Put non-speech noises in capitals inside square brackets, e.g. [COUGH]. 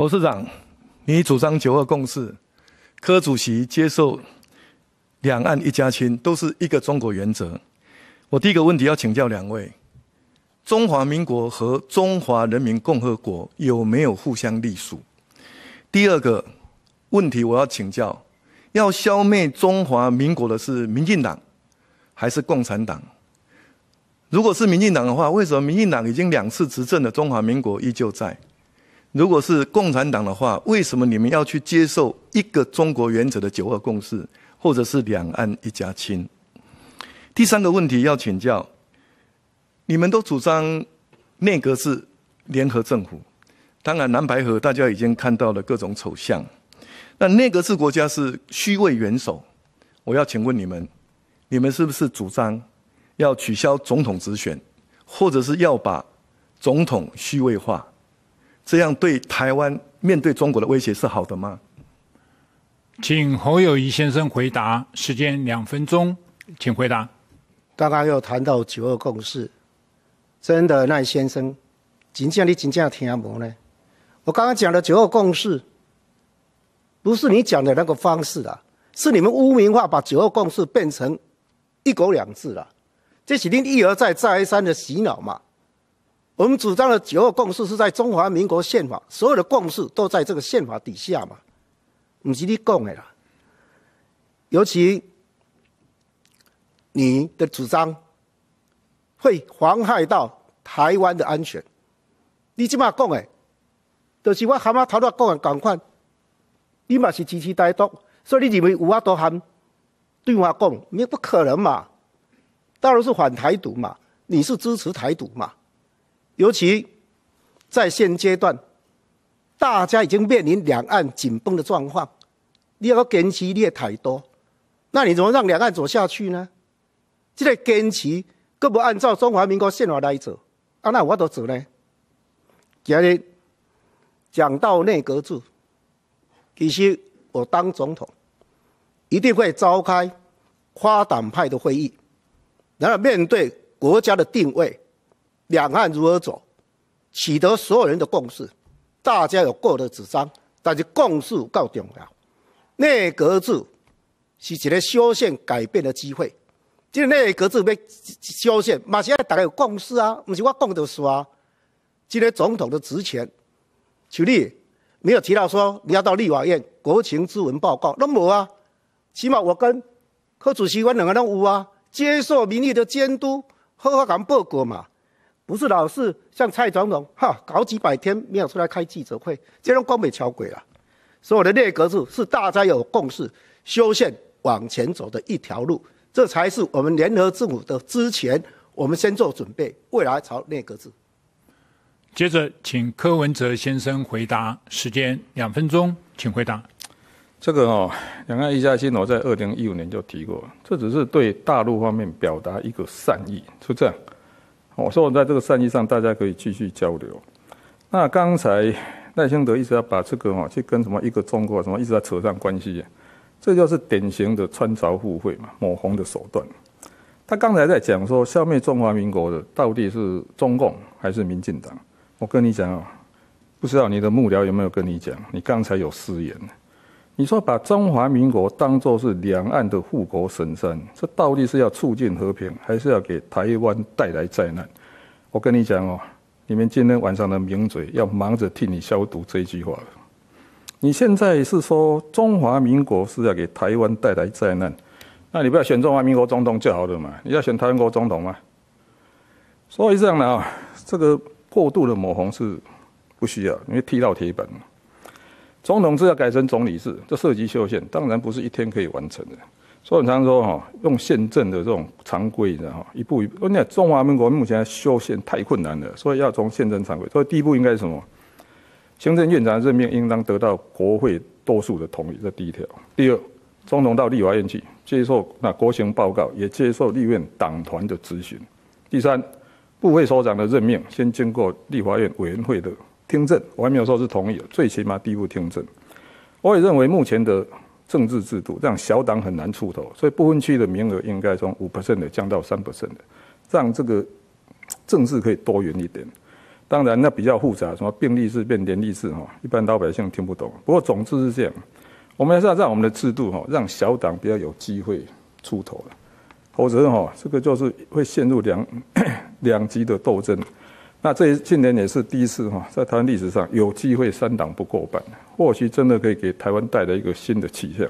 董事长，你主张“九二共识”，柯主席接受“两岸一家亲”，都是一个中国原则。我第一个问题要请教两位：中华民国和中华人民共和国有没有互相隶属？第二个问题我要请教：要消灭中华民国的是民进党还是共产党？如果是民进党的话，为什么民进党已经两次执政的中华民国依旧在？如果是共产党的话，为什么你们要去接受一个中国原则的九二共识，或者是两岸一家亲？第三个问题要请教：你们都主张内阁制、联合政府，当然南白河大家已经看到了各种丑相。那内阁制国家是虚位元首，我要请问你们：你们是不是主张要取消总统直选，或者是要把总统虚位化？这样对台湾面对中国的威胁是好的吗？请侯友谊先生回答，时间两分钟，请回答。刚刚又谈到九二共识，真的，那先生，怎讲你怎讲听无呢？我刚刚讲的九二共识，不是你讲的那个方式啊，是你们污名化，把九二共识变成一国两制了，这是你一而再、再而三的洗脑嘛？我们主张的九二共识是在中华民国宪法，所有的共识都在这个宪法底下嘛，不是你讲的啦。尤其你的主张会妨害到台湾的安全，你这么讲的，就是我喊蟆头都讲赶快，你嘛是支持台独，所以你认为有阿多喊对话讲，你不可能嘛，当然是反台独嘛，你是支持台独嘛。尤其在现阶段，大家已经面临两岸紧绷的状况，你要坚持你的态度，那你怎么让两岸走下去呢？这个坚持，更不按照中华民国宪法来走，啊，那我都走呢。今日讲到内阁制，其实我当总统一定会召开跨党派的会议，然后面对国家的定位。两岸如何走，取得所有人的共识，大家有各的主张，但是共识够重要。内阁制是一个修宪改变的机会。即天内阁制要修宪，嘛是要大家有共识啊，不是我讲的说啊。今天总统的职权，举例没有提到说你要到立法院国情咨文报告，那无啊。起码我跟柯主席，我两个人有啊，接受民意的监督，好好咁报告嘛。不是老是像蔡总统哈搞几百天没有出来开记者会，这样光美敲鬼了。所以的内阁制是大家有共识，修宪往前走的一条路，这才是我们联合政府的。之前我们先做准备，未来朝内阁制。接着，请柯文哲先生回答，时间两分钟，请回答。这个哦，两岸一家亲，我在二零一五年就提过，这只是对大陆方面表达一个善意，就这样。我说，在这个善意上，大家可以继续交流。那刚才赖清德一直要把这个哈去跟什么一个中国什么一直在扯上关系，这就是典型的穿凿附会嘛，抹红的手段。他刚才在讲说消灭中华民国的到底是中共还是民进党？我跟你讲啊，不知道你的幕僚有没有跟你讲，你刚才有私言。你说把中华民国当作是两岸的护国神山，这到底是要促进和平，还是要给台湾带来灾难？我跟你讲哦，你们今天晚上的名嘴要忙着替你消毒这句话。你现在是说中华民国是要给台湾带来灾难，那你不要选中华民国总统就好了嘛？你要选台湾国总统吗？所以这样的啊，这个过度的抹红是不需要，因为踢到铁板了。总统制要改成总理制，这涉及修宪，当然不是一天可以完成的。所以，我常说哈，用宪政的这种常规，然后一步一步。因中华民国目前修宪太困难了，所以要从宪政常规。所以，第一步应该是什么？行政院长的任命应当得到国会多数的同意，这第一条。第二，总统到立法院去接受那国情报告，也接受立院党团的咨询。第三，部会首长的任命先经过立法院委员会的。听证，我还没有说是同意的，最起码第一步听证。我也认为目前的政治制度让小党很难出头，所以不分区的名额应该从五 percent 的降到三 percent 的，让这个政治可以多元一点。当然那比较复杂，什么病立式变连立式哈，一般老百姓听不懂。不过总之是这样，我们是要让我们的制度哈，让小党比较有机会出头了，否则哈，这个就是会陷入两 [COUGHS] 两极的斗争。那这今年也是第一次哈，在台湾历史上有机会三党不过半，或许真的可以给台湾带来一个新的气象。